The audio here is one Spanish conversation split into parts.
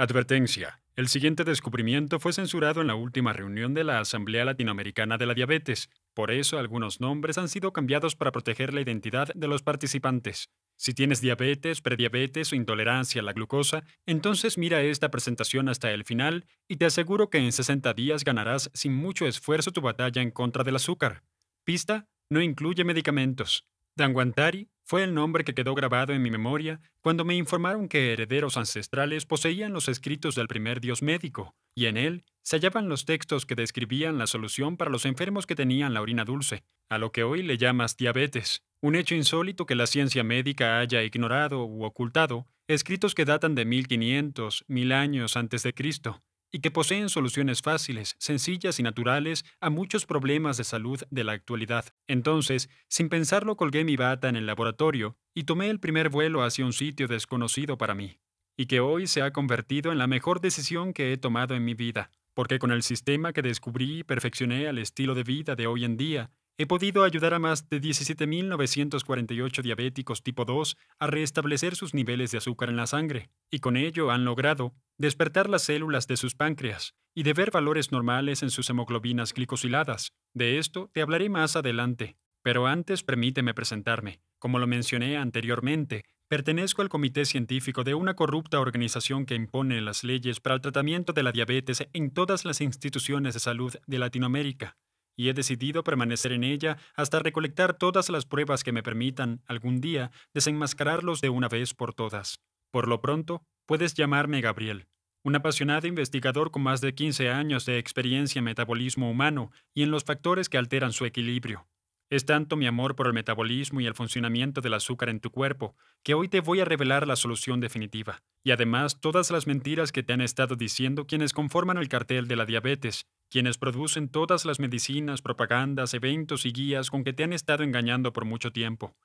Advertencia. El siguiente descubrimiento fue censurado en la última reunión de la Asamblea Latinoamericana de la Diabetes. Por eso algunos nombres han sido cambiados para proteger la identidad de los participantes. Si tienes diabetes, prediabetes o intolerancia a la glucosa, entonces mira esta presentación hasta el final y te aseguro que en 60 días ganarás sin mucho esfuerzo tu batalla en contra del azúcar. Pista, no incluye medicamentos. Danguantari, fue el nombre que quedó grabado en mi memoria cuando me informaron que herederos ancestrales poseían los escritos del primer dios médico, y en él se hallaban los textos que describían la solución para los enfermos que tenían la orina dulce, a lo que hoy le llamas diabetes, un hecho insólito que la ciencia médica haya ignorado u ocultado, escritos que datan de 1500, mil años antes de Cristo, y que poseen soluciones fáciles, sencillas y naturales a muchos problemas de salud de la actualidad. Entonces, sin pensarlo, colgué mi bata en el laboratorio y tomé el primer vuelo hacia un sitio desconocido para mí, y que hoy se ha convertido en la mejor decisión que he tomado en mi vida, porque con el sistema que descubrí y perfeccioné al estilo de vida de hoy en día, He podido ayudar a más de 17.948 diabéticos tipo 2 a restablecer sus niveles de azúcar en la sangre, y con ello han logrado despertar las células de sus páncreas y de ver valores normales en sus hemoglobinas glicosiladas. De esto te hablaré más adelante, pero antes permíteme presentarme. Como lo mencioné anteriormente, Pertenezco al comité científico de una corrupta organización que impone las leyes para el tratamiento de la diabetes en todas las instituciones de salud de Latinoamérica y he decidido permanecer en ella hasta recolectar todas las pruebas que me permitan, algún día, desenmascararlos de una vez por todas. Por lo pronto, puedes llamarme Gabriel, un apasionado investigador con más de 15 años de experiencia en metabolismo humano y en los factores que alteran su equilibrio. Es tanto mi amor por el metabolismo y el funcionamiento del azúcar en tu cuerpo, que hoy te voy a revelar la solución definitiva, y además todas las mentiras que te han estado diciendo quienes conforman el cartel de la diabetes, quienes producen todas las medicinas, propagandas, eventos y guías con que te han estado engañando por mucho tiempo.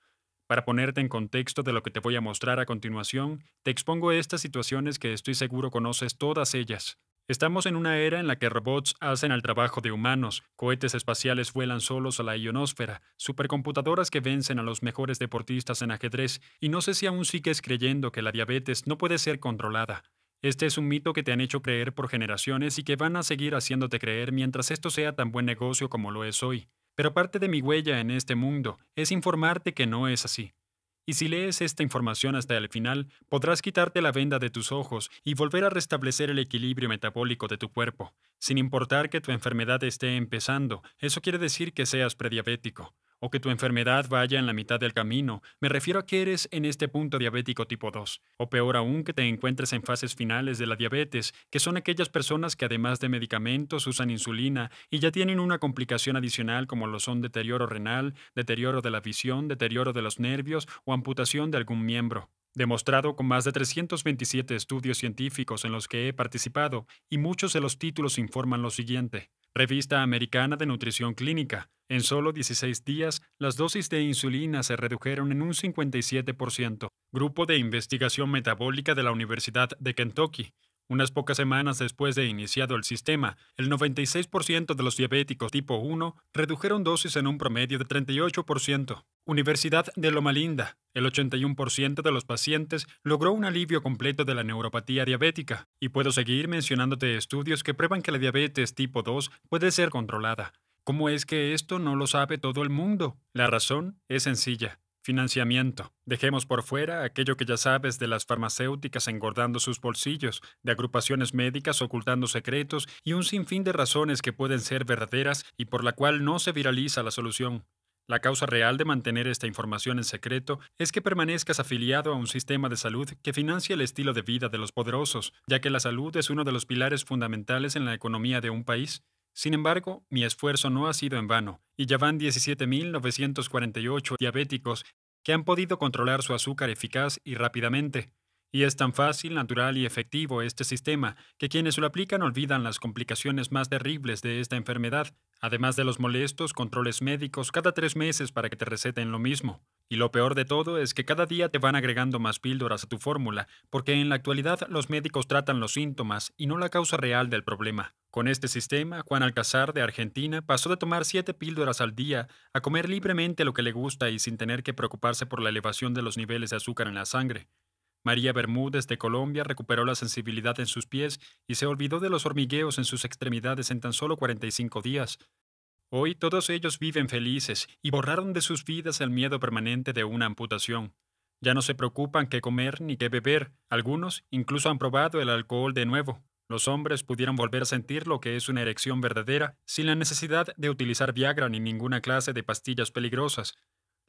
Para ponerte en contexto de lo que te voy a mostrar a continuación, te expongo estas situaciones que estoy seguro conoces todas ellas. Estamos en una era en la que robots hacen el trabajo de humanos, cohetes espaciales vuelan solos a la ionosfera, supercomputadoras que vencen a los mejores deportistas en ajedrez, y no sé si aún sigues creyendo que la diabetes no puede ser controlada. Este es un mito que te han hecho creer por generaciones y que van a seguir haciéndote creer mientras esto sea tan buen negocio como lo es hoy. Pero parte de mi huella en este mundo es informarte que no es así. Y si lees esta información hasta el final, podrás quitarte la venda de tus ojos y volver a restablecer el equilibrio metabólico de tu cuerpo, sin importar que tu enfermedad esté empezando. Eso quiere decir que seas prediabético o que tu enfermedad vaya en la mitad del camino. Me refiero a que eres en este punto diabético tipo 2, o peor aún que te encuentres en fases finales de la diabetes, que son aquellas personas que además de medicamentos usan insulina y ya tienen una complicación adicional como lo son deterioro renal, deterioro de la visión, deterioro de los nervios o amputación de algún miembro demostrado con más de 327 estudios científicos en los que he participado, y muchos de los títulos informan lo siguiente. Revista Americana de Nutrición Clínica. En solo 16 días, las dosis de insulina se redujeron en un 57%. Grupo de Investigación Metabólica de la Universidad de Kentucky. Unas pocas semanas después de iniciado el sistema, el 96% de los diabéticos tipo 1 redujeron dosis en un promedio de 38%. Universidad de Lomalinda. el 81% de los pacientes logró un alivio completo de la neuropatía diabética, y puedo seguir mencionándote estudios que prueban que la diabetes tipo 2 puede ser controlada. ¿Cómo es que esto no lo sabe todo el mundo? La razón es sencilla. Financiamiento. Dejemos por fuera aquello que ya sabes de las farmacéuticas engordando sus bolsillos, de agrupaciones médicas ocultando secretos y un sinfín de razones que pueden ser verdaderas y por la cual no se viraliza la solución. La causa real de mantener esta información en secreto es que permanezcas afiliado a un sistema de salud que financia el estilo de vida de los poderosos, ya que la salud es uno de los pilares fundamentales en la economía de un país. Sin embargo, mi esfuerzo no ha sido en vano, y ya van 17.948 diabéticos que han podido controlar su azúcar eficaz y rápidamente. Y es tan fácil, natural y efectivo este sistema que quienes lo aplican olvidan las complicaciones más terribles de esta enfermedad, además de los molestos controles médicos cada tres meses para que te receten lo mismo. Y lo peor de todo es que cada día te van agregando más píldoras a tu fórmula, porque en la actualidad los médicos tratan los síntomas y no la causa real del problema. Con este sistema, Juan Alcazar, de Argentina pasó de tomar siete píldoras al día a comer libremente lo que le gusta y sin tener que preocuparse por la elevación de los niveles de azúcar en la sangre. María Bermúdez de Colombia recuperó la sensibilidad en sus pies y se olvidó de los hormigueos en sus extremidades en tan solo 45 días. Hoy todos ellos viven felices y borraron de sus vidas el miedo permanente de una amputación. Ya no se preocupan qué comer ni qué beber. Algunos incluso han probado el alcohol de nuevo. Los hombres pudieron volver a sentir lo que es una erección verdadera sin la necesidad de utilizar Viagra ni ninguna clase de pastillas peligrosas.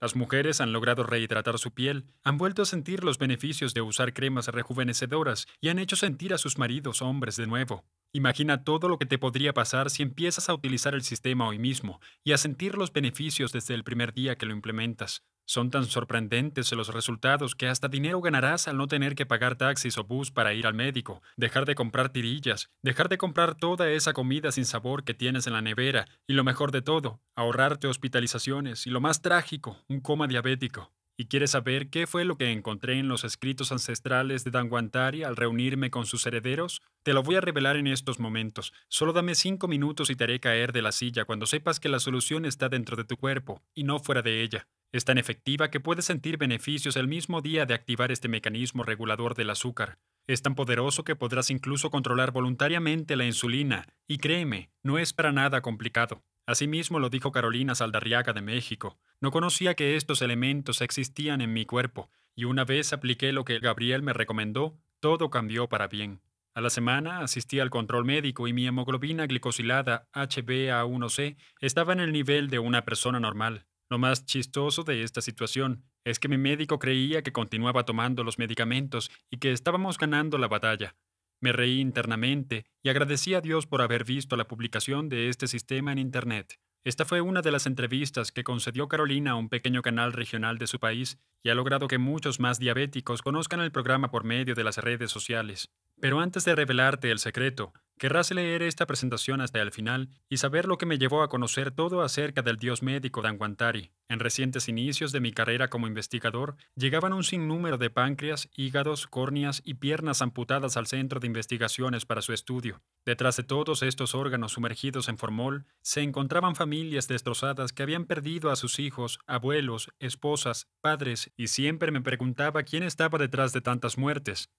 Las mujeres han logrado rehidratar su piel, han vuelto a sentir los beneficios de usar cremas rejuvenecedoras y han hecho sentir a sus maridos hombres de nuevo. Imagina todo lo que te podría pasar si empiezas a utilizar el sistema hoy mismo y a sentir los beneficios desde el primer día que lo implementas. Son tan sorprendentes los resultados que hasta dinero ganarás al no tener que pagar taxis o bus para ir al médico, dejar de comprar tirillas, dejar de comprar toda esa comida sin sabor que tienes en la nevera y lo mejor de todo, ahorrarte hospitalizaciones y lo más trágico, un coma diabético. ¿Y quieres saber qué fue lo que encontré en los escritos ancestrales de Danguantari al reunirme con sus herederos? Te lo voy a revelar en estos momentos. Solo dame cinco minutos y te haré caer de la silla cuando sepas que la solución está dentro de tu cuerpo y no fuera de ella. Es tan efectiva que puedes sentir beneficios el mismo día de activar este mecanismo regulador del azúcar. Es tan poderoso que podrás incluso controlar voluntariamente la insulina, y créeme, no es para nada complicado. Asimismo lo dijo Carolina Saldarriaga de México. No conocía que estos elementos existían en mi cuerpo, y una vez apliqué lo que Gabriel me recomendó, todo cambió para bien. A la semana asistí al control médico y mi hemoglobina glicosilada HbA1c estaba en el nivel de una persona normal. Lo más chistoso de esta situación es que mi médico creía que continuaba tomando los medicamentos y que estábamos ganando la batalla. Me reí internamente y agradecí a Dios por haber visto la publicación de este sistema en Internet. Esta fue una de las entrevistas que concedió Carolina a un pequeño canal regional de su país y ha logrado que muchos más diabéticos conozcan el programa por medio de las redes sociales. Pero antes de revelarte el secreto, Querrás leer esta presentación hasta el final y saber lo que me llevó a conocer todo acerca del dios médico Danguantari. En recientes inicios de mi carrera como investigador, llegaban un sinnúmero de páncreas, hígados, córneas y piernas amputadas al centro de investigaciones para su estudio. Detrás de todos estos órganos sumergidos en formol, se encontraban familias destrozadas que habían perdido a sus hijos, abuelos, esposas, padres, y siempre me preguntaba quién estaba detrás de tantas muertes.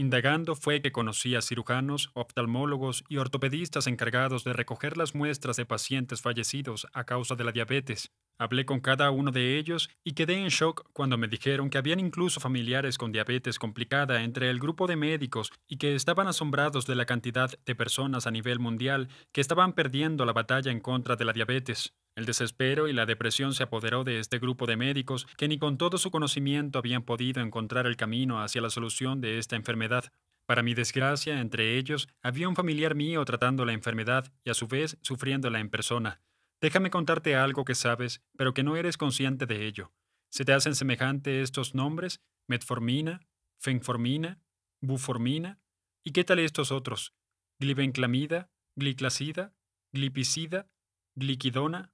Indagando fue que conocía cirujanos, oftalmólogos y ortopedistas encargados de recoger las muestras de pacientes fallecidos a causa de la diabetes, Hablé con cada uno de ellos y quedé en shock cuando me dijeron que habían incluso familiares con diabetes complicada entre el grupo de médicos y que estaban asombrados de la cantidad de personas a nivel mundial que estaban perdiendo la batalla en contra de la diabetes. El desespero y la depresión se apoderó de este grupo de médicos que ni con todo su conocimiento habían podido encontrar el camino hacia la solución de esta enfermedad. Para mi desgracia, entre ellos, había un familiar mío tratando la enfermedad y a su vez sufriéndola en persona. Déjame contarte algo que sabes, pero que no eres consciente de ello. ¿Se te hacen semejante estos nombres? Metformina, fenformina, buformina. ¿Y qué tal estos otros? Glibenclamida, gliclacida, glipicida, gliquidona.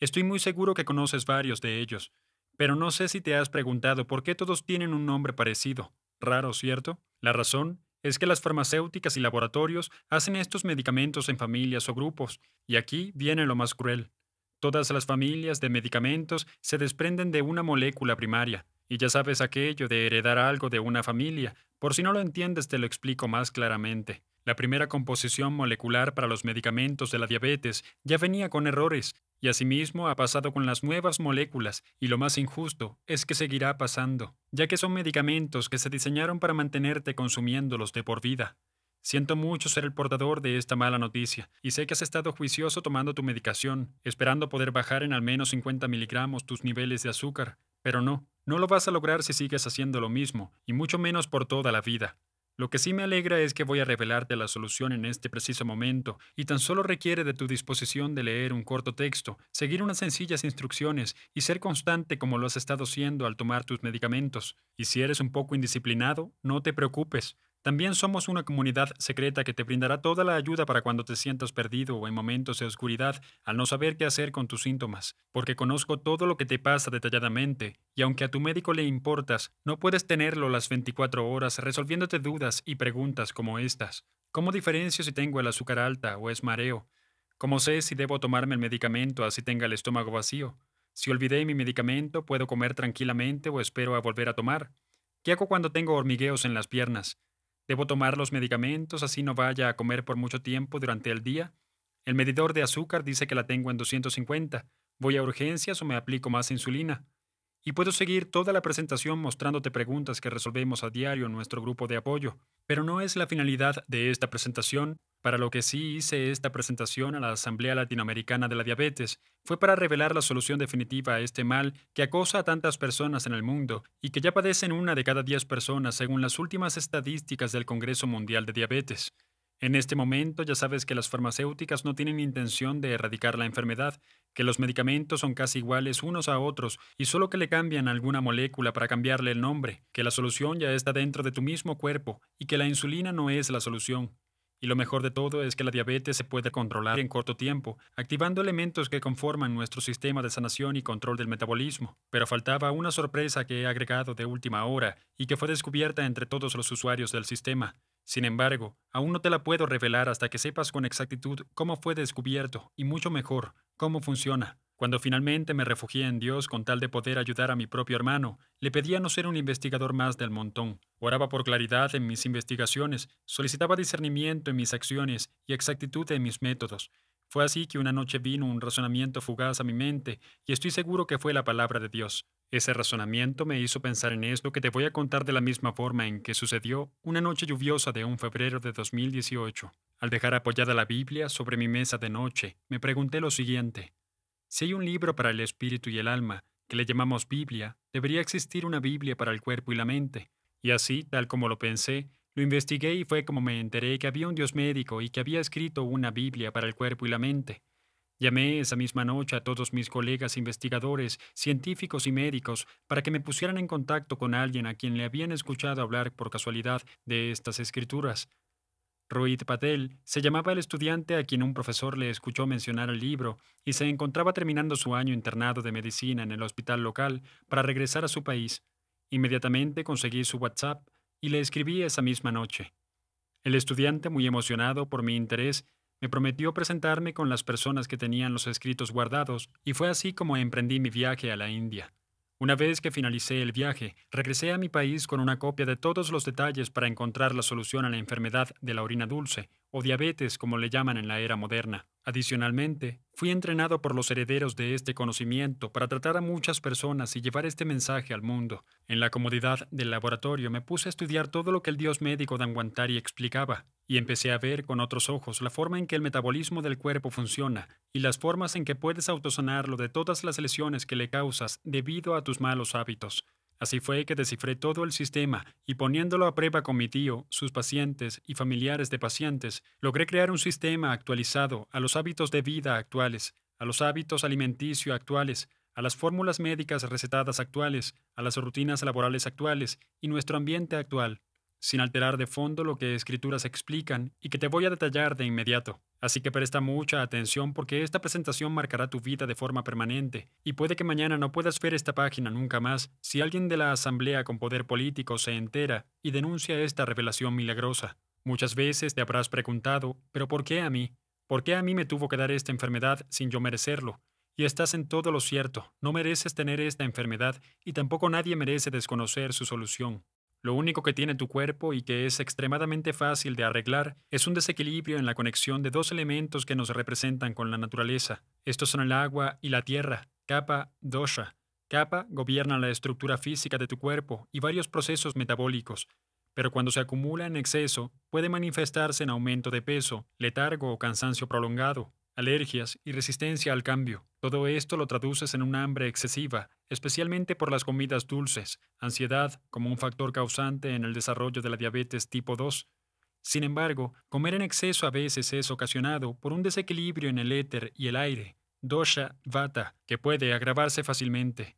Estoy muy seguro que conoces varios de ellos, pero no sé si te has preguntado por qué todos tienen un nombre parecido. Raro, ¿cierto? La razón es que las farmacéuticas y laboratorios hacen estos medicamentos en familias o grupos, y aquí viene lo más cruel. Todas las familias de medicamentos se desprenden de una molécula primaria, y ya sabes aquello de heredar algo de una familia, por si no lo entiendes te lo explico más claramente. La primera composición molecular para los medicamentos de la diabetes ya venía con errores, y asimismo ha pasado con las nuevas moléculas, y lo más injusto es que seguirá pasando, ya que son medicamentos que se diseñaron para mantenerte consumiéndolos de por vida. Siento mucho ser el portador de esta mala noticia, y sé que has estado juicioso tomando tu medicación, esperando poder bajar en al menos 50 miligramos tus niveles de azúcar, pero no, no lo vas a lograr si sigues haciendo lo mismo, y mucho menos por toda la vida. Lo que sí me alegra es que voy a revelarte la solución en este preciso momento, y tan solo requiere de tu disposición de leer un corto texto, seguir unas sencillas instrucciones y ser constante como lo has estado siendo al tomar tus medicamentos. Y si eres un poco indisciplinado, no te preocupes, también somos una comunidad secreta que te brindará toda la ayuda para cuando te sientas perdido o en momentos de oscuridad al no saber qué hacer con tus síntomas, porque conozco todo lo que te pasa detalladamente, y aunque a tu médico le importas, no puedes tenerlo las 24 horas resolviéndote dudas y preguntas como estas. ¿Cómo diferencio si tengo el azúcar alta o es mareo? ¿Cómo sé si debo tomarme el medicamento así tenga el estómago vacío? Si olvidé mi medicamento, ¿puedo comer tranquilamente o espero a volver a tomar? ¿Qué hago cuando tengo hormigueos en las piernas? Debo tomar los medicamentos, así no vaya a comer por mucho tiempo durante el día. El medidor de azúcar dice que la tengo en 250. Voy a urgencias o me aplico más insulina. Y puedo seguir toda la presentación mostrándote preguntas que resolvemos a diario en nuestro grupo de apoyo. Pero no es la finalidad de esta presentación para lo que sí hice esta presentación a la Asamblea Latinoamericana de la Diabetes fue para revelar la solución definitiva a este mal que acosa a tantas personas en el mundo y que ya padecen una de cada diez personas según las últimas estadísticas del Congreso Mundial de Diabetes. En este momento ya sabes que las farmacéuticas no tienen intención de erradicar la enfermedad, que los medicamentos son casi iguales unos a otros y solo que le cambian alguna molécula para cambiarle el nombre, que la solución ya está dentro de tu mismo cuerpo y que la insulina no es la solución, y lo mejor de todo es que la diabetes se puede controlar en corto tiempo, activando elementos que conforman nuestro sistema de sanación y control del metabolismo. Pero faltaba una sorpresa que he agregado de última hora y que fue descubierta entre todos los usuarios del sistema. Sin embargo, aún no te la puedo revelar hasta que sepas con exactitud cómo fue descubierto y mucho mejor, cómo funciona. Cuando finalmente me refugié en Dios con tal de poder ayudar a mi propio hermano, le pedía no ser un investigador más del montón. Oraba por claridad en mis investigaciones, solicitaba discernimiento en mis acciones y exactitud en mis métodos. Fue así que una noche vino un razonamiento fugaz a mi mente, y estoy seguro que fue la palabra de Dios. Ese razonamiento me hizo pensar en esto que te voy a contar de la misma forma en que sucedió una noche lluviosa de un febrero de 2018. Al dejar apoyada la Biblia sobre mi mesa de noche, me pregunté lo siguiente. Si hay un libro para el espíritu y el alma, que le llamamos Biblia, debería existir una Biblia para el cuerpo y la mente. Y así, tal como lo pensé, lo investigué y fue como me enteré que había un Dios médico y que había escrito una Biblia para el cuerpo y la mente. Llamé esa misma noche a todos mis colegas investigadores, científicos y médicos para que me pusieran en contacto con alguien a quien le habían escuchado hablar por casualidad de estas escrituras. Ruit Patel se llamaba el estudiante a quien un profesor le escuchó mencionar el libro y se encontraba terminando su año internado de medicina en el hospital local para regresar a su país. Inmediatamente conseguí su WhatsApp y le escribí esa misma noche. El estudiante, muy emocionado por mi interés, me prometió presentarme con las personas que tenían los escritos guardados, y fue así como emprendí mi viaje a la India. Una vez que finalicé el viaje, regresé a mi país con una copia de todos los detalles para encontrar la solución a la enfermedad de la orina dulce, o diabetes como le llaman en la era moderna. Adicionalmente, fui entrenado por los herederos de este conocimiento para tratar a muchas personas y llevar este mensaje al mundo. En la comodidad del laboratorio me puse a estudiar todo lo que el dios médico Danguantari explicaba, y empecé a ver con otros ojos la forma en que el metabolismo del cuerpo funciona y las formas en que puedes autosanarlo de todas las lesiones que le causas debido a tus malos hábitos. Así fue que descifré todo el sistema y poniéndolo a prueba con mi tío, sus pacientes y familiares de pacientes, logré crear un sistema actualizado a los hábitos de vida actuales, a los hábitos alimenticio actuales, a las fórmulas médicas recetadas actuales, a las rutinas laborales actuales y nuestro ambiente actual sin alterar de fondo lo que escrituras explican y que te voy a detallar de inmediato. Así que presta mucha atención porque esta presentación marcará tu vida de forma permanente y puede que mañana no puedas ver esta página nunca más si alguien de la Asamblea con poder político se entera y denuncia esta revelación milagrosa. Muchas veces te habrás preguntado, ¿pero por qué a mí? ¿Por qué a mí me tuvo que dar esta enfermedad sin yo merecerlo? Y estás en todo lo cierto, no mereces tener esta enfermedad y tampoco nadie merece desconocer su solución. Lo único que tiene tu cuerpo y que es extremadamente fácil de arreglar es un desequilibrio en la conexión de dos elementos que nos representan con la naturaleza. Estos son el agua y la tierra, capa, dosha. Capa gobierna la estructura física de tu cuerpo y varios procesos metabólicos, pero cuando se acumula en exceso puede manifestarse en aumento de peso, letargo o cansancio prolongado, alergias y resistencia al cambio. Todo esto lo traduces en una hambre excesiva, especialmente por las comidas dulces, ansiedad como un factor causante en el desarrollo de la diabetes tipo 2. Sin embargo, comer en exceso a veces es ocasionado por un desequilibrio en el éter y el aire, dosha vata, que puede agravarse fácilmente.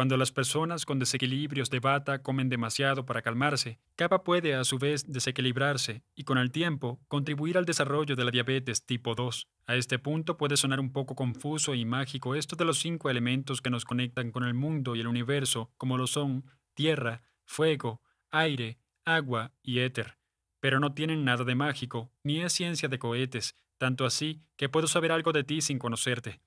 Cuando las personas con desequilibrios de bata comen demasiado para calmarse, capa puede a su vez desequilibrarse y con el tiempo contribuir al desarrollo de la diabetes tipo 2. A este punto puede sonar un poco confuso y mágico esto de los cinco elementos que nos conectan con el mundo y el universo, como lo son tierra, fuego, aire, agua y éter. Pero no tienen nada de mágico, ni es ciencia de cohetes, tanto así que puedo saber algo de ti sin conocerte.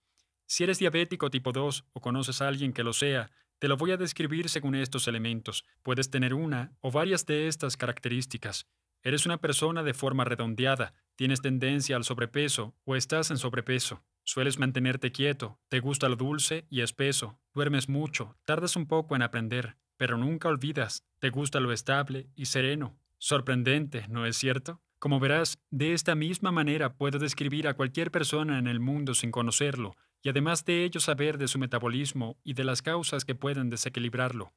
Si eres diabético tipo 2 o conoces a alguien que lo sea, te lo voy a describir según estos elementos. Puedes tener una o varias de estas características. Eres una persona de forma redondeada, tienes tendencia al sobrepeso o estás en sobrepeso. Sueles mantenerte quieto, te gusta lo dulce y espeso, duermes mucho, tardas un poco en aprender, pero nunca olvidas, te gusta lo estable y sereno. Sorprendente, ¿no es cierto? Como verás, de esta misma manera puedo describir a cualquier persona en el mundo sin conocerlo, y además de ello saber de su metabolismo y de las causas que pueden desequilibrarlo.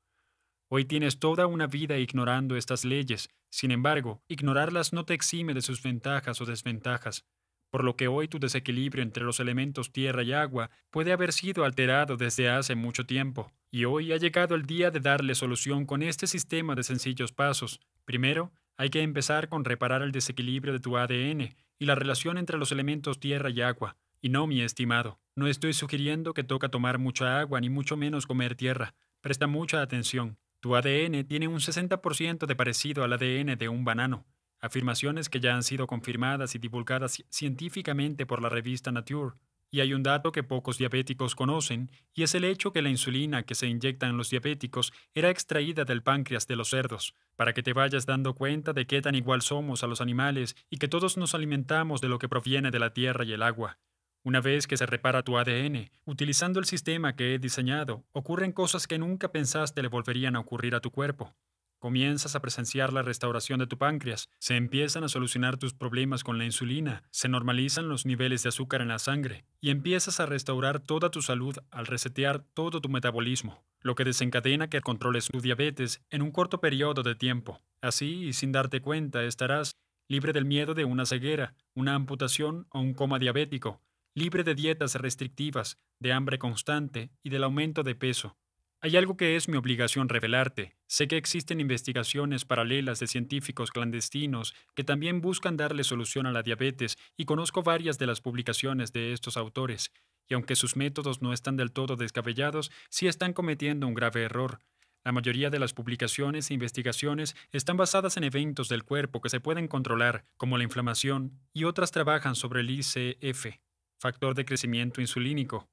Hoy tienes toda una vida ignorando estas leyes, sin embargo, ignorarlas no te exime de sus ventajas o desventajas, por lo que hoy tu desequilibrio entre los elementos tierra y agua puede haber sido alterado desde hace mucho tiempo, y hoy ha llegado el día de darle solución con este sistema de sencillos pasos. Primero, hay que empezar con reparar el desequilibrio de tu ADN y la relación entre los elementos tierra y agua, y no, mi estimado, no estoy sugiriendo que toca tomar mucha agua, ni mucho menos comer tierra. Presta mucha atención. Tu ADN tiene un 60% de parecido al ADN de un banano, afirmaciones que ya han sido confirmadas y divulgadas científicamente por la revista Nature. Y hay un dato que pocos diabéticos conocen, y es el hecho que la insulina que se inyecta en los diabéticos era extraída del páncreas de los cerdos, para que te vayas dando cuenta de qué tan igual somos a los animales y que todos nos alimentamos de lo que proviene de la tierra y el agua. Una vez que se repara tu ADN, utilizando el sistema que he diseñado, ocurren cosas que nunca pensaste le volverían a ocurrir a tu cuerpo. Comienzas a presenciar la restauración de tu páncreas, se empiezan a solucionar tus problemas con la insulina, se normalizan los niveles de azúcar en la sangre y empiezas a restaurar toda tu salud al resetear todo tu metabolismo, lo que desencadena que controles tu diabetes en un corto periodo de tiempo. Así, y sin darte cuenta, estarás libre del miedo de una ceguera, una amputación o un coma diabético, libre de dietas restrictivas, de hambre constante y del aumento de peso. Hay algo que es mi obligación revelarte. Sé que existen investigaciones paralelas de científicos clandestinos que también buscan darle solución a la diabetes y conozco varias de las publicaciones de estos autores, y aunque sus métodos no están del todo descabellados, sí están cometiendo un grave error. La mayoría de las publicaciones e investigaciones están basadas en eventos del cuerpo que se pueden controlar, como la inflamación, y otras trabajan sobre el ICF, factor de crecimiento insulínico.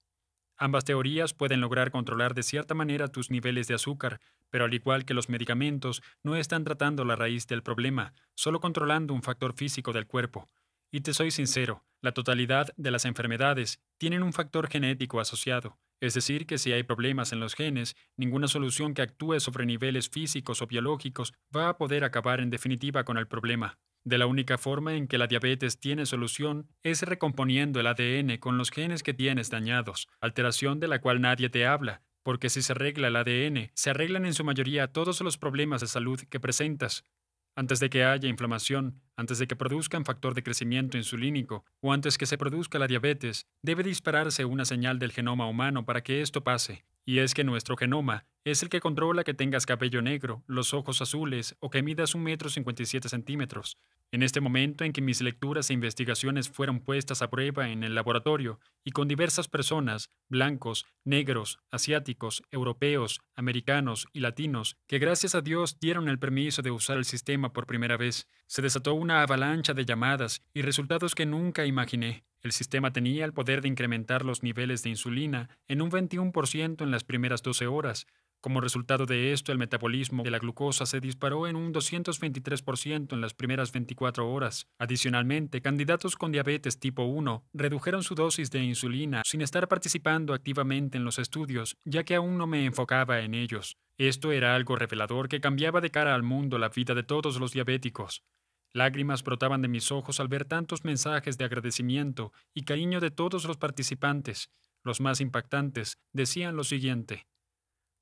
Ambas teorías pueden lograr controlar de cierta manera tus niveles de azúcar, pero al igual que los medicamentos, no están tratando la raíz del problema, solo controlando un factor físico del cuerpo. Y te soy sincero, la totalidad de las enfermedades tienen un factor genético asociado, es decir, que si hay problemas en los genes, ninguna solución que actúe sobre niveles físicos o biológicos va a poder acabar en definitiva con el problema. De la única forma en que la diabetes tiene solución es recomponiendo el ADN con los genes que tienes dañados, alteración de la cual nadie te habla, porque si se arregla el ADN, se arreglan en su mayoría todos los problemas de salud que presentas. Antes de que haya inflamación, antes de que produzcan factor de crecimiento insulínico o antes que se produzca la diabetes, debe dispararse una señal del genoma humano para que esto pase, y es que nuestro genoma es el que controla que tengas cabello negro, los ojos azules o que midas un metro cincuenta centímetros. En este momento en que mis lecturas e investigaciones fueron puestas a prueba en el laboratorio y con diversas personas, blancos, negros, asiáticos, europeos, americanos y latinos, que gracias a Dios dieron el permiso de usar el sistema por primera vez, se desató una avalancha de llamadas y resultados que nunca imaginé. El sistema tenía el poder de incrementar los niveles de insulina en un 21% en las primeras 12 horas, como resultado de esto, el metabolismo de la glucosa se disparó en un 223% en las primeras 24 horas. Adicionalmente, candidatos con diabetes tipo 1 redujeron su dosis de insulina sin estar participando activamente en los estudios, ya que aún no me enfocaba en ellos. Esto era algo revelador que cambiaba de cara al mundo la vida de todos los diabéticos. Lágrimas brotaban de mis ojos al ver tantos mensajes de agradecimiento y cariño de todos los participantes. Los más impactantes decían lo siguiente.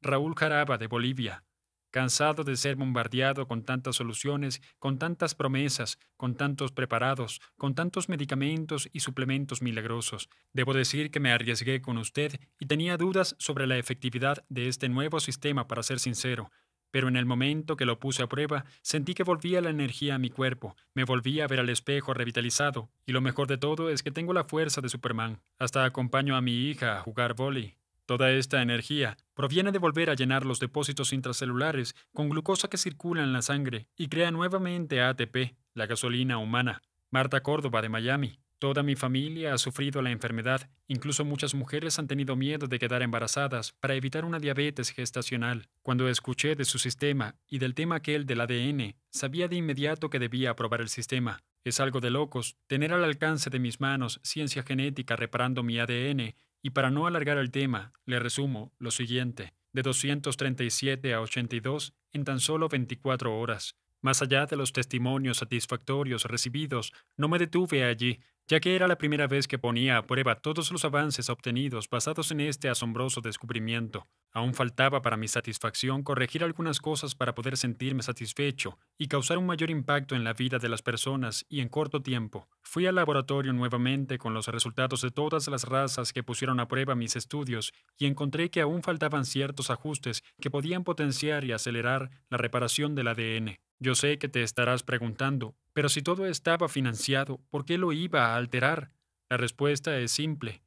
Raúl Jaraba de Bolivia, cansado de ser bombardeado con tantas soluciones, con tantas promesas, con tantos preparados, con tantos medicamentos y suplementos milagrosos. Debo decir que me arriesgué con usted y tenía dudas sobre la efectividad de este nuevo sistema, para ser sincero. Pero en el momento que lo puse a prueba, sentí que volvía la energía a mi cuerpo, me volví a ver al espejo revitalizado, y lo mejor de todo es que tengo la fuerza de Superman. Hasta acompaño a mi hija a jugar vóley. Toda esta energía proviene de volver a llenar los depósitos intracelulares con glucosa que circula en la sangre y crea nuevamente ATP, la gasolina humana. Marta Córdoba de Miami. Toda mi familia ha sufrido la enfermedad, incluso muchas mujeres han tenido miedo de quedar embarazadas para evitar una diabetes gestacional. Cuando escuché de su sistema y del tema aquel del ADN, sabía de inmediato que debía aprobar el sistema. Es algo de locos tener al alcance de mis manos ciencia genética reparando mi ADN y para no alargar el tema, le resumo lo siguiente, de 237 a 82 en tan solo 24 horas. Más allá de los testimonios satisfactorios recibidos, no me detuve allí, ya que era la primera vez que ponía a prueba todos los avances obtenidos basados en este asombroso descubrimiento. Aún faltaba para mi satisfacción corregir algunas cosas para poder sentirme satisfecho y causar un mayor impacto en la vida de las personas y en corto tiempo. Fui al laboratorio nuevamente con los resultados de todas las razas que pusieron a prueba mis estudios y encontré que aún faltaban ciertos ajustes que podían potenciar y acelerar la reparación del ADN. Yo sé que te estarás preguntando, pero si todo estaba financiado, ¿por qué lo iba a alterar? La respuesta es simple.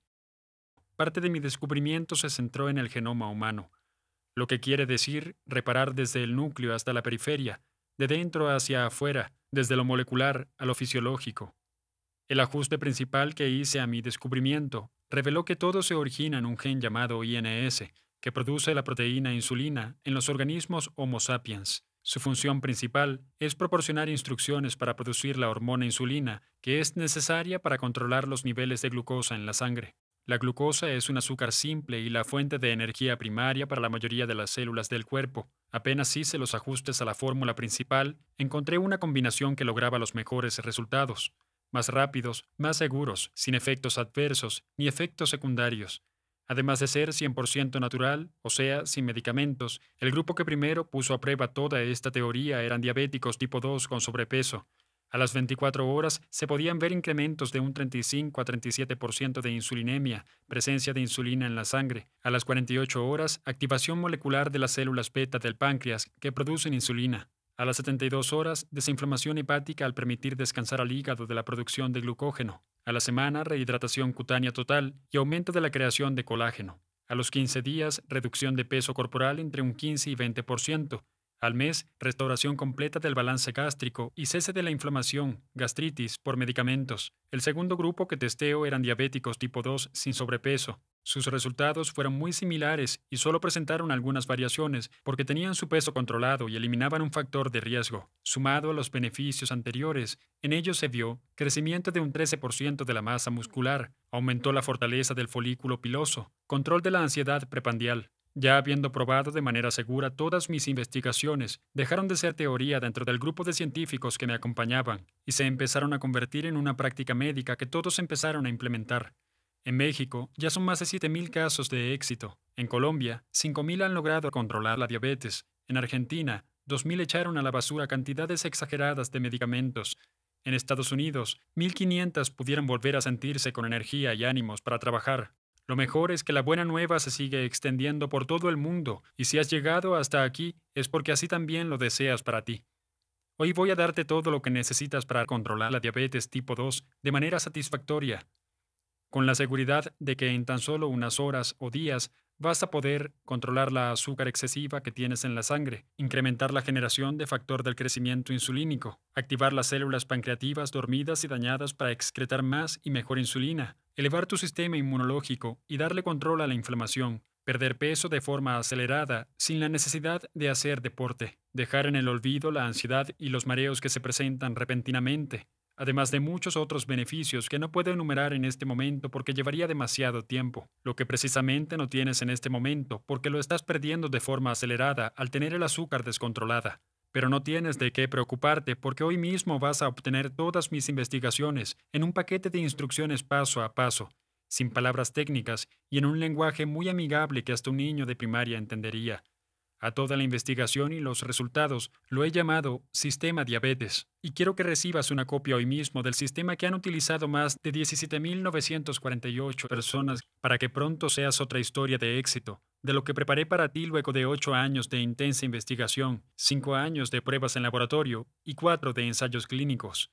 Parte de mi descubrimiento se centró en el genoma humano, lo que quiere decir reparar desde el núcleo hasta la periferia, de dentro hacia afuera, desde lo molecular a lo fisiológico. El ajuste principal que hice a mi descubrimiento reveló que todo se origina en un gen llamado INS, que produce la proteína insulina en los organismos Homo sapiens. Su función principal es proporcionar instrucciones para producir la hormona insulina, que es necesaria para controlar los niveles de glucosa en la sangre. La glucosa es un azúcar simple y la fuente de energía primaria para la mayoría de las células del cuerpo. Apenas hice los ajustes a la fórmula principal, encontré una combinación que lograba los mejores resultados, más rápidos, más seguros, sin efectos adversos ni efectos secundarios. Además de ser 100% natural, o sea, sin medicamentos, el grupo que primero puso a prueba toda esta teoría eran diabéticos tipo 2 con sobrepeso. A las 24 horas se podían ver incrementos de un 35 a 37% de insulinemia, presencia de insulina en la sangre. A las 48 horas, activación molecular de las células beta del páncreas que producen insulina. A las 72 horas, desinflamación hepática al permitir descansar al hígado de la producción de glucógeno. A la semana, rehidratación cutánea total y aumento de la creación de colágeno. A los 15 días, reducción de peso corporal entre un 15 y 20%. Al mes, restauración completa del balance gástrico y cese de la inflamación, gastritis, por medicamentos. El segundo grupo que testeo eran diabéticos tipo 2 sin sobrepeso. Sus resultados fueron muy similares y solo presentaron algunas variaciones porque tenían su peso controlado y eliminaban un factor de riesgo. Sumado a los beneficios anteriores, en ellos se vio crecimiento de un 13% de la masa muscular, aumentó la fortaleza del folículo piloso, control de la ansiedad prepandial, ya habiendo probado de manera segura todas mis investigaciones, dejaron de ser teoría dentro del grupo de científicos que me acompañaban y se empezaron a convertir en una práctica médica que todos empezaron a implementar. En México ya son más de 7.000 casos de éxito. En Colombia, 5.000 han logrado controlar la diabetes. En Argentina, 2.000 echaron a la basura cantidades exageradas de medicamentos. En Estados Unidos, 1.500 pudieron volver a sentirse con energía y ánimos para trabajar. Lo mejor es que la buena nueva se sigue extendiendo por todo el mundo, y si has llegado hasta aquí es porque así también lo deseas para ti. Hoy voy a darte todo lo que necesitas para controlar la diabetes tipo 2 de manera satisfactoria, con la seguridad de que en tan solo unas horas o días vas a poder controlar la azúcar excesiva que tienes en la sangre, incrementar la generación de factor del crecimiento insulínico, activar las células pancreativas dormidas y dañadas para excretar más y mejor insulina, elevar tu sistema inmunológico y darle control a la inflamación, perder peso de forma acelerada sin la necesidad de hacer deporte, dejar en el olvido la ansiedad y los mareos que se presentan repentinamente, además de muchos otros beneficios que no puedo enumerar en este momento porque llevaría demasiado tiempo, lo que precisamente no tienes en este momento porque lo estás perdiendo de forma acelerada al tener el azúcar descontrolada. Pero no tienes de qué preocuparte porque hoy mismo vas a obtener todas mis investigaciones en un paquete de instrucciones paso a paso, sin palabras técnicas y en un lenguaje muy amigable que hasta un niño de primaria entendería. A toda la investigación y los resultados lo he llamado Sistema Diabetes, y quiero que recibas una copia hoy mismo del sistema que han utilizado más de 17.948 personas para que pronto seas otra historia de éxito, de lo que preparé para ti luego de ocho años de intensa investigación, cinco años de pruebas en laboratorio y cuatro de ensayos clínicos,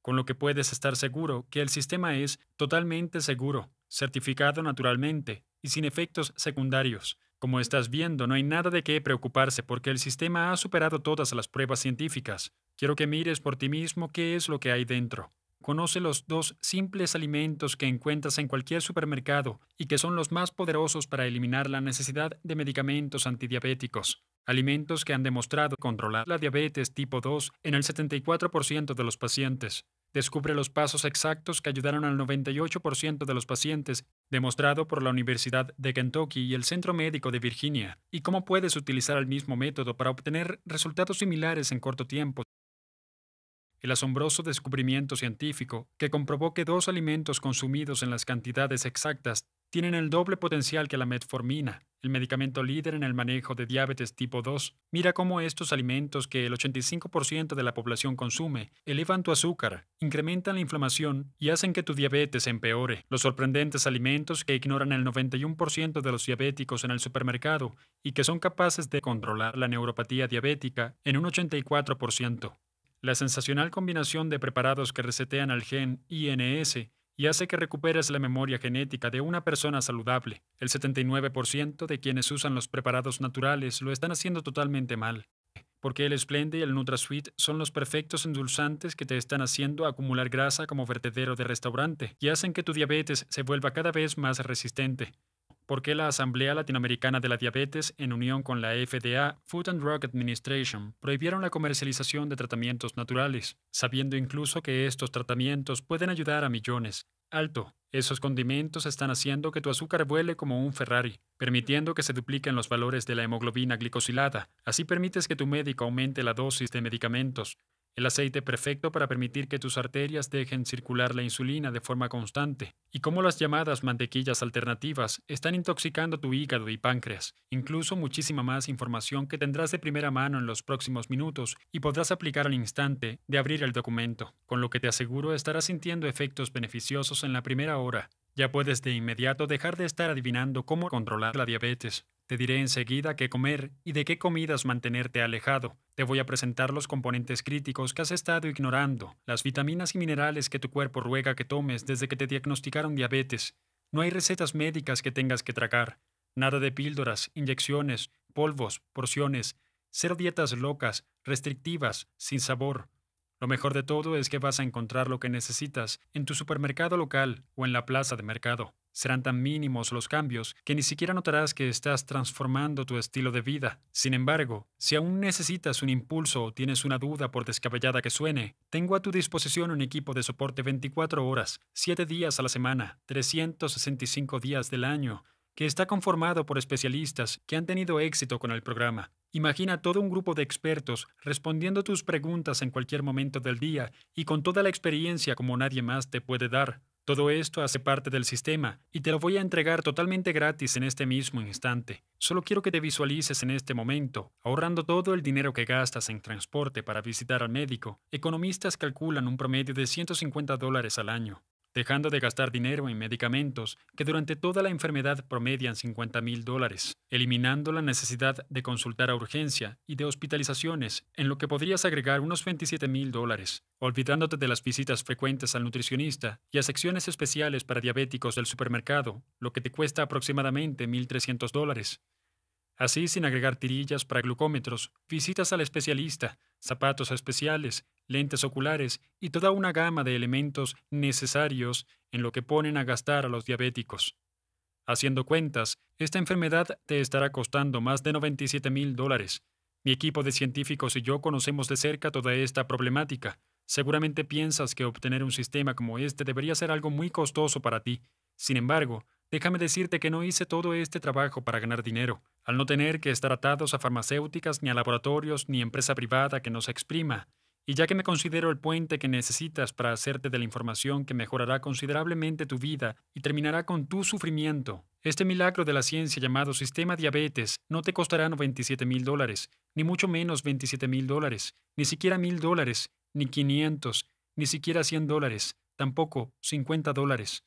con lo que puedes estar seguro que el sistema es totalmente seguro, certificado naturalmente y sin efectos secundarios. Como estás viendo, no hay nada de qué preocuparse porque el sistema ha superado todas las pruebas científicas. Quiero que mires por ti mismo qué es lo que hay dentro. Conoce los dos simples alimentos que encuentras en cualquier supermercado y que son los más poderosos para eliminar la necesidad de medicamentos antidiabéticos. Alimentos que han demostrado controlar la diabetes tipo 2 en el 74% de los pacientes. Descubre los pasos exactos que ayudaron al 98% de los pacientes, demostrado por la Universidad de Kentucky y el Centro Médico de Virginia, y cómo puedes utilizar el mismo método para obtener resultados similares en corto tiempo el asombroso descubrimiento científico que comprobó que dos alimentos consumidos en las cantidades exactas tienen el doble potencial que la metformina, el medicamento líder en el manejo de diabetes tipo 2. Mira cómo estos alimentos que el 85% de la población consume elevan tu azúcar, incrementan la inflamación y hacen que tu diabetes empeore. Los sorprendentes alimentos que ignoran el 91% de los diabéticos en el supermercado y que son capaces de controlar la neuropatía diabética en un 84%. La sensacional combinación de preparados que resetean al gen INS y hace que recuperes la memoria genética de una persona saludable. El 79% de quienes usan los preparados naturales lo están haciendo totalmente mal, porque el Splende y el NutraSweet son los perfectos endulzantes que te están haciendo acumular grasa como vertedero de restaurante y hacen que tu diabetes se vuelva cada vez más resistente por la Asamblea Latinoamericana de la Diabetes, en unión con la FDA, Food and Drug Administration, prohibieron la comercialización de tratamientos naturales, sabiendo incluso que estos tratamientos pueden ayudar a millones. Alto, esos condimentos están haciendo que tu azúcar vuele como un Ferrari, permitiendo que se dupliquen los valores de la hemoglobina glicosilada. Así permites que tu médico aumente la dosis de medicamentos, el aceite perfecto para permitir que tus arterias dejen circular la insulina de forma constante, y cómo las llamadas mantequillas alternativas están intoxicando tu hígado y páncreas. Incluso muchísima más información que tendrás de primera mano en los próximos minutos y podrás aplicar al instante de abrir el documento, con lo que te aseguro estarás sintiendo efectos beneficiosos en la primera hora. Ya puedes de inmediato dejar de estar adivinando cómo controlar la diabetes. Te diré enseguida qué comer y de qué comidas mantenerte alejado. Te voy a presentar los componentes críticos que has estado ignorando, las vitaminas y minerales que tu cuerpo ruega que tomes desde que te diagnosticaron diabetes. No hay recetas médicas que tengas que tragar. Nada de píldoras, inyecciones, polvos, porciones. Cero dietas locas, restrictivas, sin sabor. Lo mejor de todo es que vas a encontrar lo que necesitas en tu supermercado local o en la plaza de mercado. Serán tan mínimos los cambios que ni siquiera notarás que estás transformando tu estilo de vida. Sin embargo, si aún necesitas un impulso o tienes una duda por descabellada que suene, tengo a tu disposición un equipo de soporte 24 horas, 7 días a la semana, 365 días del año que está conformado por especialistas que han tenido éxito con el programa. Imagina todo un grupo de expertos respondiendo tus preguntas en cualquier momento del día y con toda la experiencia como nadie más te puede dar. Todo esto hace parte del sistema y te lo voy a entregar totalmente gratis en este mismo instante. Solo quiero que te visualices en este momento, ahorrando todo el dinero que gastas en transporte para visitar al médico. Economistas calculan un promedio de 150 dólares al año dejando de gastar dinero en medicamentos que durante toda la enfermedad promedian 50 mil dólares, eliminando la necesidad de consultar a urgencia y de hospitalizaciones, en lo que podrías agregar unos 27 mil dólares, olvidándote de las visitas frecuentes al nutricionista y a secciones especiales para diabéticos del supermercado, lo que te cuesta aproximadamente 1.300 dólares. Así, sin agregar tirillas para glucómetros, visitas al especialista, zapatos especiales, lentes oculares y toda una gama de elementos necesarios en lo que ponen a gastar a los diabéticos. Haciendo cuentas, esta enfermedad te estará costando más de 97 mil dólares. Mi equipo de científicos y yo conocemos de cerca toda esta problemática. Seguramente piensas que obtener un sistema como este debería ser algo muy costoso para ti. Sin embargo, déjame decirte que no hice todo este trabajo para ganar dinero, al no tener que estar atados a farmacéuticas ni a laboratorios ni empresa privada que nos exprima. Y ya que me considero el puente que necesitas para hacerte de la información que mejorará considerablemente tu vida y terminará con tu sufrimiento, este milagro de la ciencia llamado sistema diabetes no te costará 97 mil dólares, ni mucho menos 27 mil dólares, ni siquiera mil dólares, ni 500, ni siquiera 100 dólares, tampoco 50 dólares.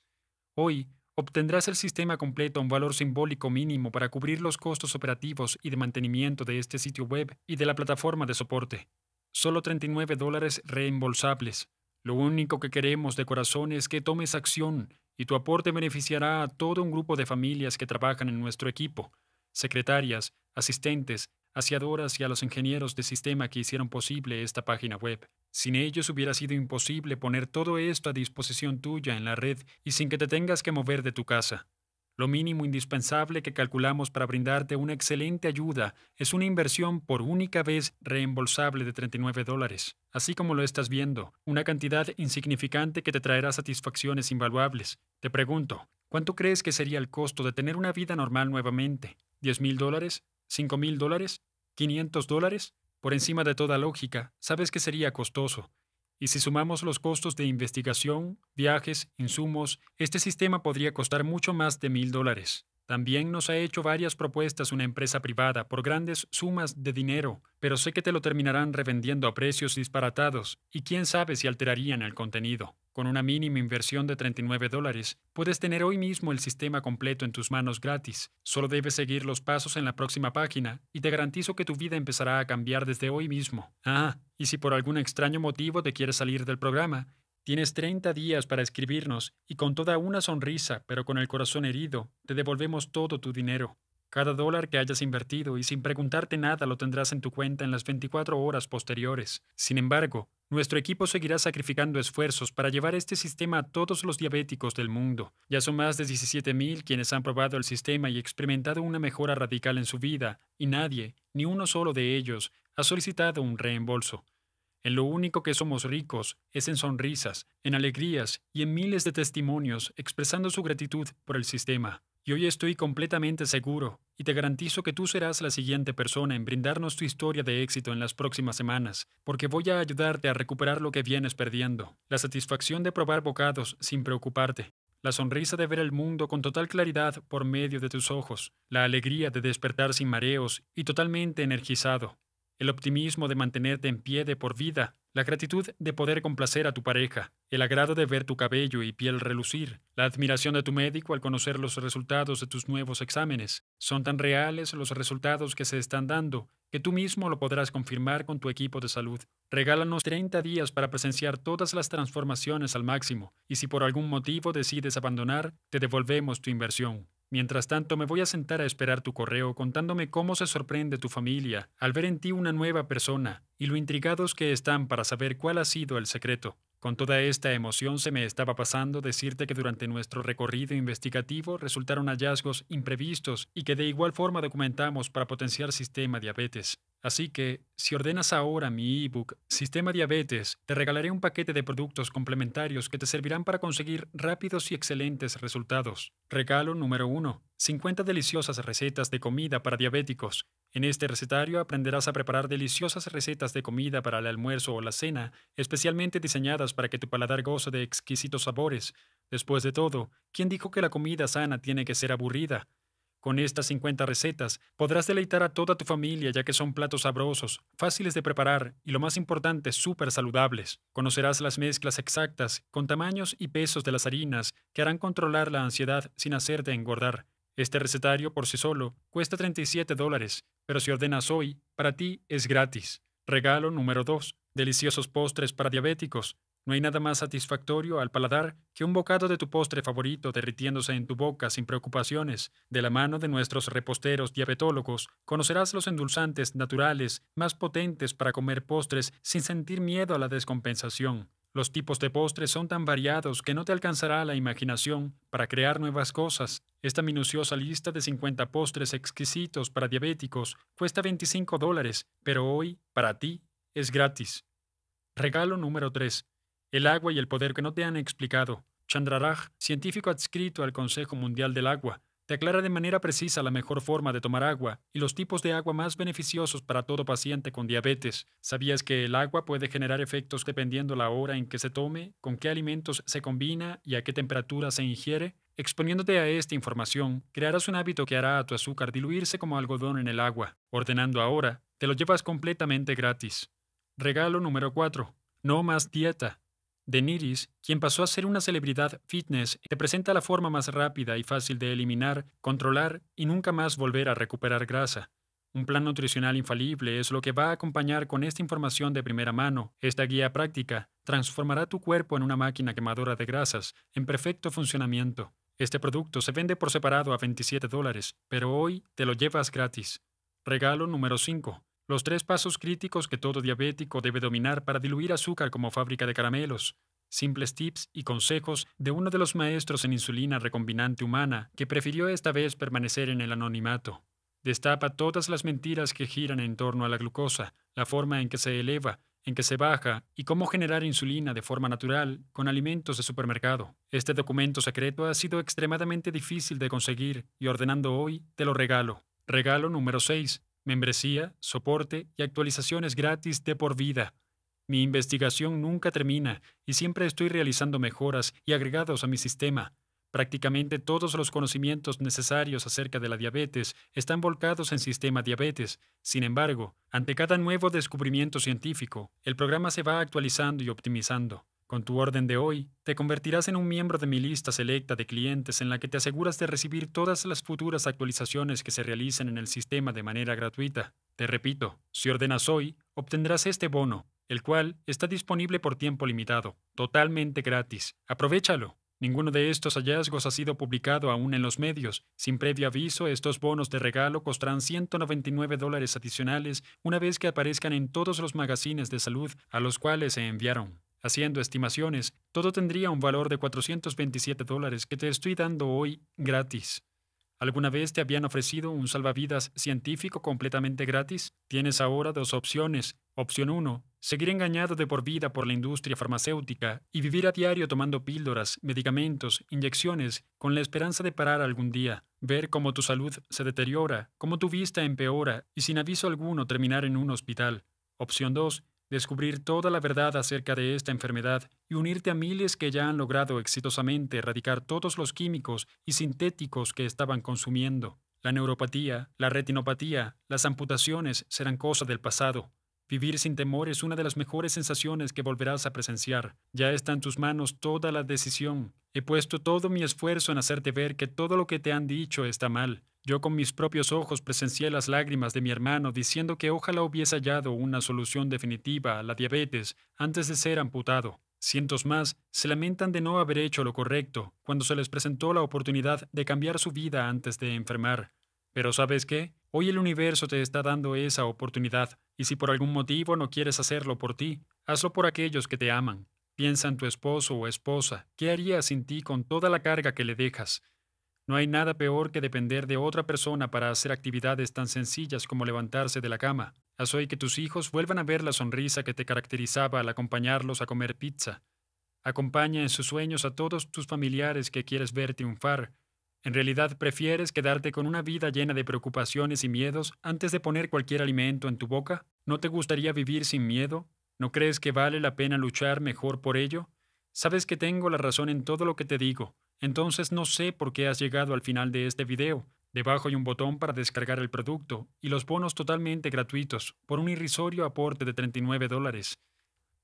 Hoy, obtendrás el sistema completo a un valor simbólico mínimo para cubrir los costos operativos y de mantenimiento de este sitio web y de la plataforma de soporte solo 39 dólares reembolsables. Lo único que queremos de corazón es que tomes acción y tu aporte beneficiará a todo un grupo de familias que trabajan en nuestro equipo, secretarias, asistentes, asiadoras y a los ingenieros de sistema que hicieron posible esta página web. Sin ellos hubiera sido imposible poner todo esto a disposición tuya en la red y sin que te tengas que mover de tu casa. Lo mínimo indispensable que calculamos para brindarte una excelente ayuda es una inversión por única vez reembolsable de 39 dólares, así como lo estás viendo, una cantidad insignificante que te traerá satisfacciones invaluables. Te pregunto, ¿cuánto crees que sería el costo de tener una vida normal nuevamente? ¿10 mil dólares? ¿5 mil dólares? ¿500 dólares? Por encima de toda lógica, sabes que sería costoso, y si sumamos los costos de investigación, viajes, insumos, este sistema podría costar mucho más de mil dólares. También nos ha hecho varias propuestas una empresa privada por grandes sumas de dinero, pero sé que te lo terminarán revendiendo a precios disparatados y quién sabe si alterarían el contenido. Con una mínima inversión de 39 dólares, puedes tener hoy mismo el sistema completo en tus manos gratis. Solo debes seguir los pasos en la próxima página y te garantizo que tu vida empezará a cambiar desde hoy mismo. Ah, y si por algún extraño motivo te quieres salir del programa, Tienes 30 días para escribirnos y con toda una sonrisa, pero con el corazón herido, te devolvemos todo tu dinero. Cada dólar que hayas invertido y sin preguntarte nada lo tendrás en tu cuenta en las 24 horas posteriores. Sin embargo, nuestro equipo seguirá sacrificando esfuerzos para llevar este sistema a todos los diabéticos del mundo. Ya son más de 17.000 quienes han probado el sistema y experimentado una mejora radical en su vida, y nadie, ni uno solo de ellos, ha solicitado un reembolso. En lo único que somos ricos es en sonrisas, en alegrías y en miles de testimonios expresando su gratitud por el sistema. Y hoy estoy completamente seguro, y te garantizo que tú serás la siguiente persona en brindarnos tu historia de éxito en las próximas semanas, porque voy a ayudarte a recuperar lo que vienes perdiendo, la satisfacción de probar bocados sin preocuparte, la sonrisa de ver el mundo con total claridad por medio de tus ojos, la alegría de despertar sin mareos y totalmente energizado, el optimismo de mantenerte en pie de por vida, la gratitud de poder complacer a tu pareja, el agrado de ver tu cabello y piel relucir, la admiración de tu médico al conocer los resultados de tus nuevos exámenes. Son tan reales los resultados que se están dando que tú mismo lo podrás confirmar con tu equipo de salud. Regálanos 30 días para presenciar todas las transformaciones al máximo y si por algún motivo decides abandonar, te devolvemos tu inversión. Mientras tanto, me voy a sentar a esperar tu correo contándome cómo se sorprende tu familia al ver en ti una nueva persona y lo intrigados que están para saber cuál ha sido el secreto. Con toda esta emoción se me estaba pasando decirte que durante nuestro recorrido investigativo resultaron hallazgos imprevistos y que de igual forma documentamos para potenciar sistema diabetes. Así que, si ordenas ahora mi ebook Sistema Diabetes, te regalaré un paquete de productos complementarios que te servirán para conseguir rápidos y excelentes resultados. Regalo número 1. 50 deliciosas recetas de comida para diabéticos. En este recetario aprenderás a preparar deliciosas recetas de comida para el almuerzo o la cena, especialmente diseñadas para que tu paladar goce de exquisitos sabores. Después de todo, ¿quién dijo que la comida sana tiene que ser aburrida? Con estas 50 recetas podrás deleitar a toda tu familia ya que son platos sabrosos, fáciles de preparar y lo más importante, súper saludables. Conocerás las mezclas exactas, con tamaños y pesos de las harinas que harán controlar la ansiedad sin hacerte engordar. Este recetario por sí solo cuesta 37 dólares, pero si ordenas hoy, para ti es gratis. Regalo número 2. Deliciosos postres para diabéticos. No hay nada más satisfactorio al paladar que un bocado de tu postre favorito derritiéndose en tu boca sin preocupaciones. De la mano de nuestros reposteros diabetólogos, conocerás los endulzantes naturales más potentes para comer postres sin sentir miedo a la descompensación. Los tipos de postres son tan variados que no te alcanzará la imaginación para crear nuevas cosas. Esta minuciosa lista de 50 postres exquisitos para diabéticos cuesta 25 dólares, pero hoy, para ti, es gratis. Regalo número 3 el agua y el poder que no te han explicado. Chandraraj, científico adscrito al Consejo Mundial del Agua, te aclara de manera precisa la mejor forma de tomar agua y los tipos de agua más beneficiosos para todo paciente con diabetes. ¿Sabías que el agua puede generar efectos dependiendo la hora en que se tome, con qué alimentos se combina y a qué temperatura se ingiere? Exponiéndote a esta información, crearás un hábito que hará a tu azúcar diluirse como algodón en el agua. Ordenando ahora, te lo llevas completamente gratis. Regalo número 4. No más dieta. Deniris, quien pasó a ser una celebridad fitness, te presenta la forma más rápida y fácil de eliminar, controlar y nunca más volver a recuperar grasa. Un plan nutricional infalible es lo que va a acompañar con esta información de primera mano. Esta guía práctica transformará tu cuerpo en una máquina quemadora de grasas, en perfecto funcionamiento. Este producto se vende por separado a 27 dólares, pero hoy te lo llevas gratis. Regalo número 5. Los tres pasos críticos que todo diabético debe dominar para diluir azúcar como fábrica de caramelos. Simples tips y consejos de uno de los maestros en insulina recombinante humana, que prefirió esta vez permanecer en el anonimato. Destapa todas las mentiras que giran en torno a la glucosa, la forma en que se eleva, en que se baja y cómo generar insulina de forma natural con alimentos de supermercado. Este documento secreto ha sido extremadamente difícil de conseguir y ordenando hoy te lo regalo. Regalo número 6 membresía, soporte y actualizaciones gratis de por vida. Mi investigación nunca termina y siempre estoy realizando mejoras y agregados a mi sistema. Prácticamente todos los conocimientos necesarios acerca de la diabetes están volcados en sistema diabetes. Sin embargo, ante cada nuevo descubrimiento científico, el programa se va actualizando y optimizando. Con tu orden de hoy, te convertirás en un miembro de mi lista selecta de clientes en la que te aseguras de recibir todas las futuras actualizaciones que se realicen en el sistema de manera gratuita. Te repito, si ordenas hoy, obtendrás este bono, el cual está disponible por tiempo limitado, totalmente gratis. Aprovechalo. Ninguno de estos hallazgos ha sido publicado aún en los medios. Sin previo aviso, estos bonos de regalo costarán 199 dólares adicionales una vez que aparezcan en todos los magazines de salud a los cuales se enviaron. Haciendo estimaciones, todo tendría un valor de 427 dólares que te estoy dando hoy gratis. ¿Alguna vez te habían ofrecido un salvavidas científico completamente gratis? Tienes ahora dos opciones. Opción 1. Seguir engañado de por vida por la industria farmacéutica y vivir a diario tomando píldoras, medicamentos, inyecciones, con la esperanza de parar algún día, ver cómo tu salud se deteriora, cómo tu vista empeora y sin aviso alguno terminar en un hospital. Opción 2 descubrir toda la verdad acerca de esta enfermedad y unirte a miles que ya han logrado exitosamente erradicar todos los químicos y sintéticos que estaban consumiendo. La neuropatía, la retinopatía, las amputaciones serán cosa del pasado. Vivir sin temor es una de las mejores sensaciones que volverás a presenciar. Ya está en tus manos toda la decisión. He puesto todo mi esfuerzo en hacerte ver que todo lo que te han dicho está mal. Yo con mis propios ojos presencié las lágrimas de mi hermano diciendo que ojalá hubiese hallado una solución definitiva a la diabetes antes de ser amputado. Cientos más se lamentan de no haber hecho lo correcto cuando se les presentó la oportunidad de cambiar su vida antes de enfermar. Pero sabes qué? Hoy el universo te está dando esa oportunidad. Y si por algún motivo no quieres hacerlo por ti, hazlo por aquellos que te aman. Piensa en tu esposo o esposa. ¿Qué haría sin ti con toda la carga que le dejas? No hay nada peor que depender de otra persona para hacer actividades tan sencillas como levantarse de la cama. Haz hoy que tus hijos vuelvan a ver la sonrisa que te caracterizaba al acompañarlos a comer pizza. Acompaña en sus sueños a todos tus familiares que quieres ver triunfar ¿En realidad prefieres quedarte con una vida llena de preocupaciones y miedos antes de poner cualquier alimento en tu boca? ¿No te gustaría vivir sin miedo? ¿No crees que vale la pena luchar mejor por ello? Sabes que tengo la razón en todo lo que te digo, entonces no sé por qué has llegado al final de este video. Debajo hay un botón para descargar el producto y los bonos totalmente gratuitos por un irrisorio aporte de 39 dólares.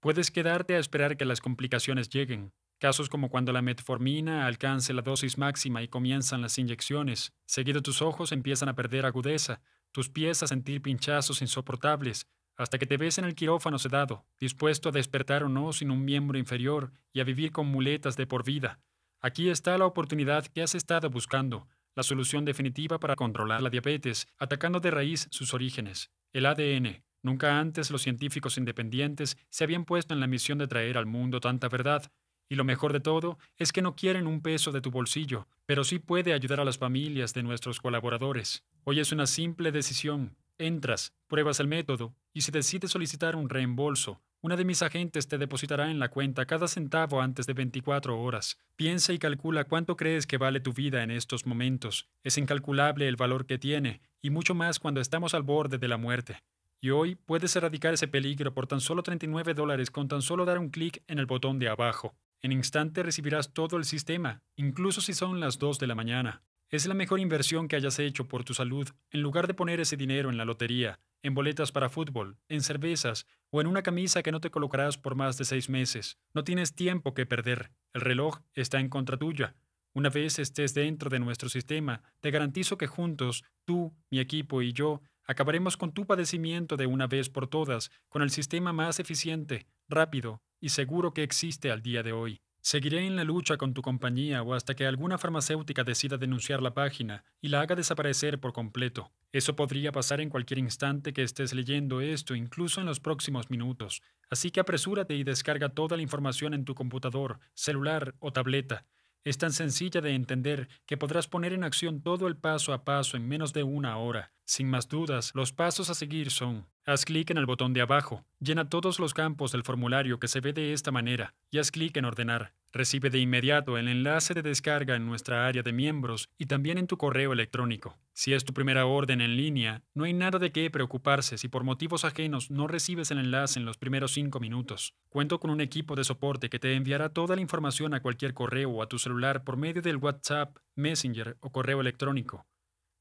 Puedes quedarte a esperar que las complicaciones lleguen, Casos como cuando la metformina alcance la dosis máxima y comienzan las inyecciones. Seguido tus ojos empiezan a perder agudeza, tus pies a sentir pinchazos insoportables, hasta que te ves en el quirófano sedado, dispuesto a despertar o no sin un miembro inferior y a vivir con muletas de por vida. Aquí está la oportunidad que has estado buscando, la solución definitiva para controlar la diabetes, atacando de raíz sus orígenes, el ADN. Nunca antes los científicos independientes se habían puesto en la misión de traer al mundo tanta verdad, y lo mejor de todo es que no quieren un peso de tu bolsillo, pero sí puede ayudar a las familias de nuestros colaboradores. Hoy es una simple decisión. Entras, pruebas el método y si decides solicitar un reembolso, una de mis agentes te depositará en la cuenta cada centavo antes de 24 horas. Piensa y calcula cuánto crees que vale tu vida en estos momentos. Es incalculable el valor que tiene, y mucho más cuando estamos al borde de la muerte. Y hoy puedes erradicar ese peligro por tan solo 39 dólares con tan solo dar un clic en el botón de abajo. En instante recibirás todo el sistema, incluso si son las 2 de la mañana. Es la mejor inversión que hayas hecho por tu salud, en lugar de poner ese dinero en la lotería, en boletas para fútbol, en cervezas o en una camisa que no te colocarás por más de seis meses. No tienes tiempo que perder. El reloj está en contra tuya. Una vez estés dentro de nuestro sistema, te garantizo que juntos, tú, mi equipo y yo, acabaremos con tu padecimiento de una vez por todas, con el sistema más eficiente, rápido, y seguro que existe al día de hoy. Seguiré en la lucha con tu compañía o hasta que alguna farmacéutica decida denunciar la página y la haga desaparecer por completo. Eso podría pasar en cualquier instante que estés leyendo esto, incluso en los próximos minutos. Así que apresúrate y descarga toda la información en tu computador, celular o tableta. Es tan sencilla de entender que podrás poner en acción todo el paso a paso en menos de una hora. Sin más dudas, los pasos a seguir son, haz clic en el botón de abajo, llena todos los campos del formulario que se ve de esta manera y haz clic en ordenar. Recibe de inmediato el enlace de descarga en nuestra área de miembros y también en tu correo electrónico. Si es tu primera orden en línea, no hay nada de qué preocuparse si por motivos ajenos no recibes el enlace en los primeros cinco minutos. Cuento con un equipo de soporte que te enviará toda la información a cualquier correo o a tu celular por medio del WhatsApp, Messenger o correo electrónico.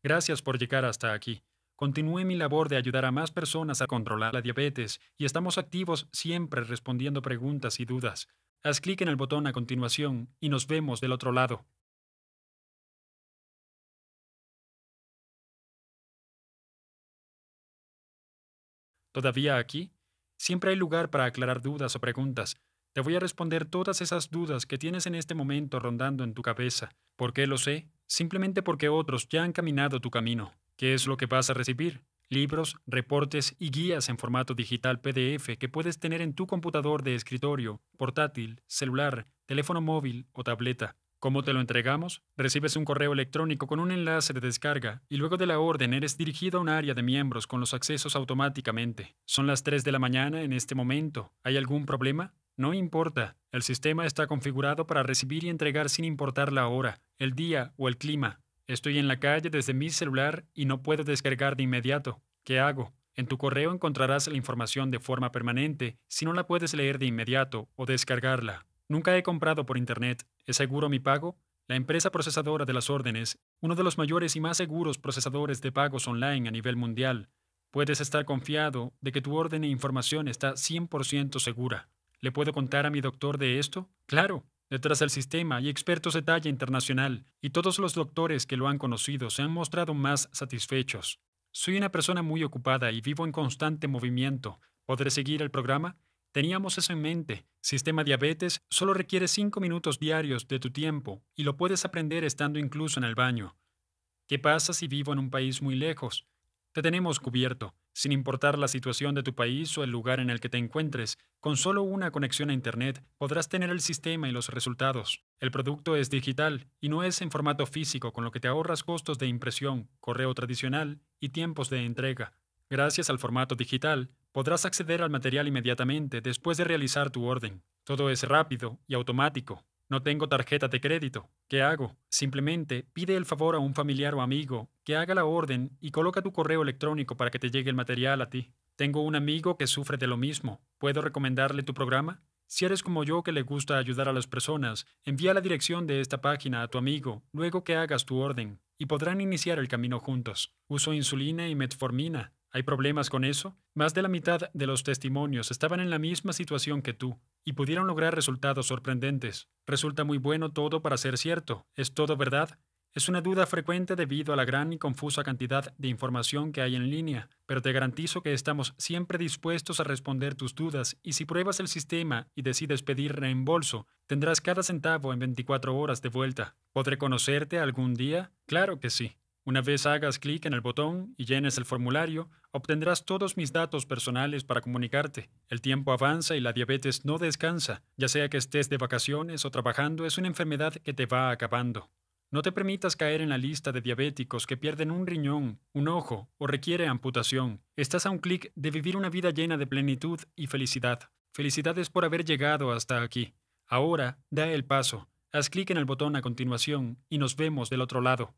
Gracias por llegar hasta aquí. Continúe mi labor de ayudar a más personas a controlar la diabetes y estamos activos siempre respondiendo preguntas y dudas. Haz clic en el botón a continuación y nos vemos del otro lado. ¿Todavía aquí? Siempre hay lugar para aclarar dudas o preguntas. Te voy a responder todas esas dudas que tienes en este momento rondando en tu cabeza. ¿Por qué lo sé? simplemente porque otros ya han caminado tu camino. ¿Qué es lo que vas a recibir? Libros, reportes y guías en formato digital PDF que puedes tener en tu computador de escritorio, portátil, celular, teléfono móvil o tableta. ¿Cómo te lo entregamos? Recibes un correo electrónico con un enlace de descarga y luego de la orden eres dirigido a un área de miembros con los accesos automáticamente. Son las 3 de la mañana en este momento. ¿Hay algún problema? No importa, el sistema está configurado para recibir y entregar sin importar la hora, el día o el clima. Estoy en la calle desde mi celular y no puedo descargar de inmediato. ¿Qué hago? En tu correo encontrarás la información de forma permanente si no la puedes leer de inmediato o descargarla. Nunca he comprado por Internet. ¿Es seguro mi pago? La empresa procesadora de las órdenes, uno de los mayores y más seguros procesadores de pagos online a nivel mundial, puedes estar confiado de que tu orden e información está 100% segura. ¿Le puedo contar a mi doctor de esto? Claro, Detrás del sistema y expertos de talla internacional y todos los doctores que lo han conocido se han mostrado más satisfechos. Soy una persona muy ocupada y vivo en constante movimiento. ¿Podré seguir el programa? Teníamos eso en mente. Sistema diabetes solo requiere 5 minutos diarios de tu tiempo y lo puedes aprender estando incluso en el baño. ¿Qué pasa si vivo en un país muy lejos? Te tenemos cubierto. Sin importar la situación de tu país o el lugar en el que te encuentres, con solo una conexión a Internet podrás tener el sistema y los resultados. El producto es digital y no es en formato físico, con lo que te ahorras costos de impresión, correo tradicional y tiempos de entrega. Gracias al formato digital, podrás acceder al material inmediatamente después de realizar tu orden. Todo es rápido y automático. No tengo tarjeta de crédito. ¿Qué hago? Simplemente pide el favor a un familiar o amigo que haga la orden y coloca tu correo electrónico para que te llegue el material a ti. Tengo un amigo que sufre de lo mismo. ¿Puedo recomendarle tu programa? Si eres como yo que le gusta ayudar a las personas, envía la dirección de esta página a tu amigo luego que hagas tu orden y podrán iniciar el camino juntos. Uso insulina y metformina. ¿Hay problemas con eso? Más de la mitad de los testimonios estaban en la misma situación que tú y pudieron lograr resultados sorprendentes. Resulta muy bueno todo para ser cierto. ¿Es todo verdad? Es una duda frecuente debido a la gran y confusa cantidad de información que hay en línea, pero te garantizo que estamos siempre dispuestos a responder tus dudas y si pruebas el sistema y decides pedir reembolso, tendrás cada centavo en 24 horas de vuelta. ¿Podré conocerte algún día? Claro que sí. Una vez hagas clic en el botón y llenes el formulario, obtendrás todos mis datos personales para comunicarte. El tiempo avanza y la diabetes no descansa, ya sea que estés de vacaciones o trabajando, es una enfermedad que te va acabando. No te permitas caer en la lista de diabéticos que pierden un riñón, un ojo o requiere amputación. Estás a un clic de vivir una vida llena de plenitud y felicidad. Felicidades por haber llegado hasta aquí. Ahora, da el paso. Haz clic en el botón a continuación y nos vemos del otro lado.